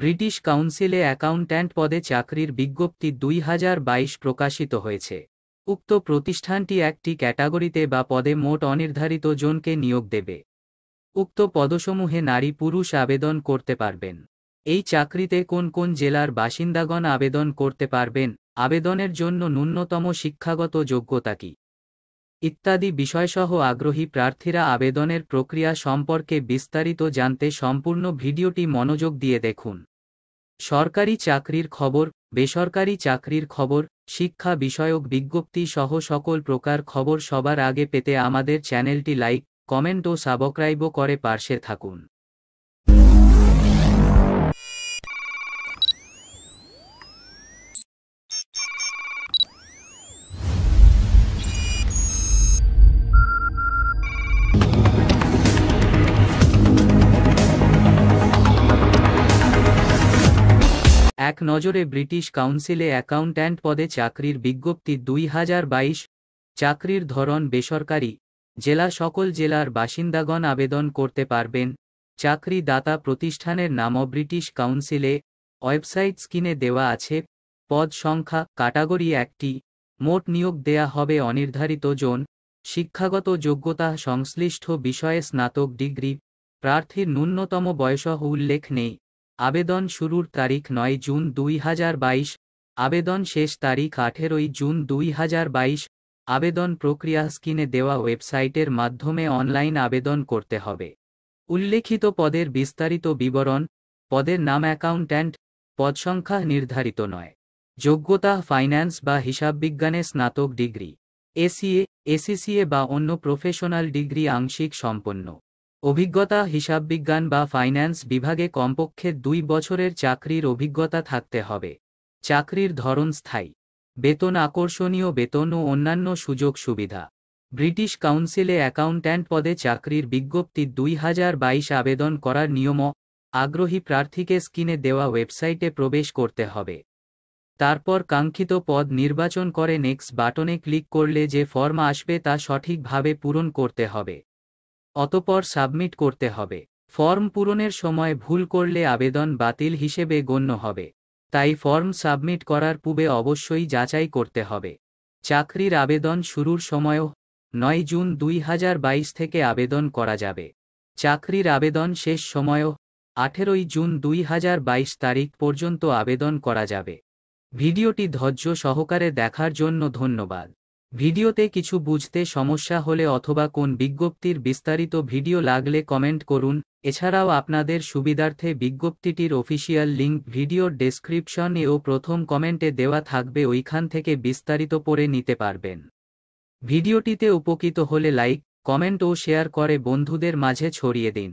British কাউন্সিলে accountant পদে চাকরির বিজ্ঞপ্তি দুই প্রকাশিত হয়েছে উক্ত প্রতিষ্ঠানটি একটি ক্যাটাগরিতে বা পদে মোট অনির্ধারিত জনকে নিয়োগ দেবে উক্ত পদসমূহে নারী পুরুষ আবেদন করতে পারবেন এই চাকরিতে কোন কোন জেলার বাসিন্দাগণ আবেদন করতে পারবেন আবেদনের জন্য ন্যূনতম শিক্ষাগত যোগ্যতা কি ইত্যাদি বিষয়সহ আগ্রহী প্রার্থীরা আবেদনের প্রক্রিয়া সম্পর্কে বিস্তারিত জানতে সম্পূর্ণ ভিডিওটি মনোযোগ দিয়ে দেখুন সরকারি চাকরির খবর বেসরকারি চাকরির খবর শিক্ষা বিষয়ক বিজ্ঞপ্তি সহ সকল প্রকার খবর সবার আগে পেতে আমাদের চ্যানেলটি লাইক কমেন্ট ও সাবস্ক্রাইবও করে পার্শ্বে থাকুন এক নজরে ব্রিটিশ কাউন্সিলে অ্যাকাউন্ট্যান্ট পদে চাকরির বিজ্ঞপ্তি দুই চাকরির ধরন বেসরকারি জেলা সকল জেলার বাসিন্দাগণ আবেদন করতে পারবেন চাকরি দাতা প্রতিষ্ঠানের নামও ব্রিটিশ কাউন্সিলে ওয়েবসাইট স্কিনে দেওয়া আছে পদ সংখ্যা ক্যাটাগরি একটি মোট নিয়োগ দেয়া হবে অনির্ধারিত জোন শিক্ষাগত যোগ্যতা সংশ্লিষ্ট বিষয়ে স্নাতক ডিগ্রি প্রার্থীর ন্যূনতম বয়সহ উল্লেখ নেই আবেদন শুরুর তারিখ নয় জুন দুই হাজার বাইশ আবেদন শেষ তারিখ আঠেরোই জুন দুই হাজার বাইশ আবেদন প্রক্রিয়া স্কিনে দেওয়া ওয়েবসাইটের মাধ্যমে অনলাইন আবেদন করতে হবে উল্লেখিত পদের বিস্তারিত বিবরণ পদের নাম অ্যাকাউন্ট্যান্ট পদসংখ্যা নির্ধারিত নয় যোগ্যতা ফাইন্যান্স বা হিসাববিজ্ঞানে স্নাতক ডিগ্রি এসিএ এসিসিএ বা অন্য প্রফেশনাল ডিগ্রি আংশিক সম্পন্ন অভিজ্ঞতা হিসাববিজ্ঞান বা ফাইন্যান্স বিভাগে কমপক্ষে দুই বছরের চাকরির অভিজ্ঞতা থাকতে হবে চাকরির ধরন স্থায়ী বেতন আকর্ষণীয় বেতন ও অন্যান্য সুযোগ সুবিধা ব্রিটিশ কাউন্সিলে অ্যাকাউন্ট্যান্ট পদে চাকরির বিজ্ঞপ্তি দুই হাজার বাইশ আবেদন করার নিয়ম আগ্রহী প্রার্থীকে স্ক্রিনে দেওয়া ওয়েবসাইটে প্রবেশ করতে হবে তারপর কাঙ্ক্ষিত পদ নির্বাচন করে নেক্সট বাটনে ক্লিক করলে যে ফর্ম আসবে তা সঠিকভাবে পূরণ করতে হবে অতপর সাবমিট করতে হবে ফর্ম পূরণের সময় ভুল করলে আবেদন বাতিল হিসেবে গণ্য হবে তাই ফর্ম সাবমিট করার পূর্বে অবশ্যই যাচাই করতে হবে চাকরির আবেদন শুরুর সময়ও নয় জুন দুই থেকে আবেদন করা যাবে চাকরির আবেদন শেষ সময়ও আঠেরোই জুন দুই তারিখ পর্যন্ত আবেদন করা যাবে ভিডিওটি ধৈর্য সহকারে দেখার জন্য ধন্যবাদ ভিডিওতে কিছু বুঝতে সমস্যা হলে অথবা কোন বিজ্ঞপ্তির বিস্তারিত ভিডিও লাগলে কমেন্ট করুন এছাড়াও আপনাদের সুবিধার্থে বিজ্ঞপ্তিটির অফিসিয়াল লিঙ্ক ভিডিওর ডেসক্রিপশন ও প্রথম কমেন্টে দেওয়া থাকবে ওইখান থেকে বিস্তারিত পড়ে নিতে পারবেন ভিডিওটিতে উপকৃত হলে লাইক কমেন্ট ও শেয়ার করে বন্ধুদের মাঝে ছড়িয়ে দিন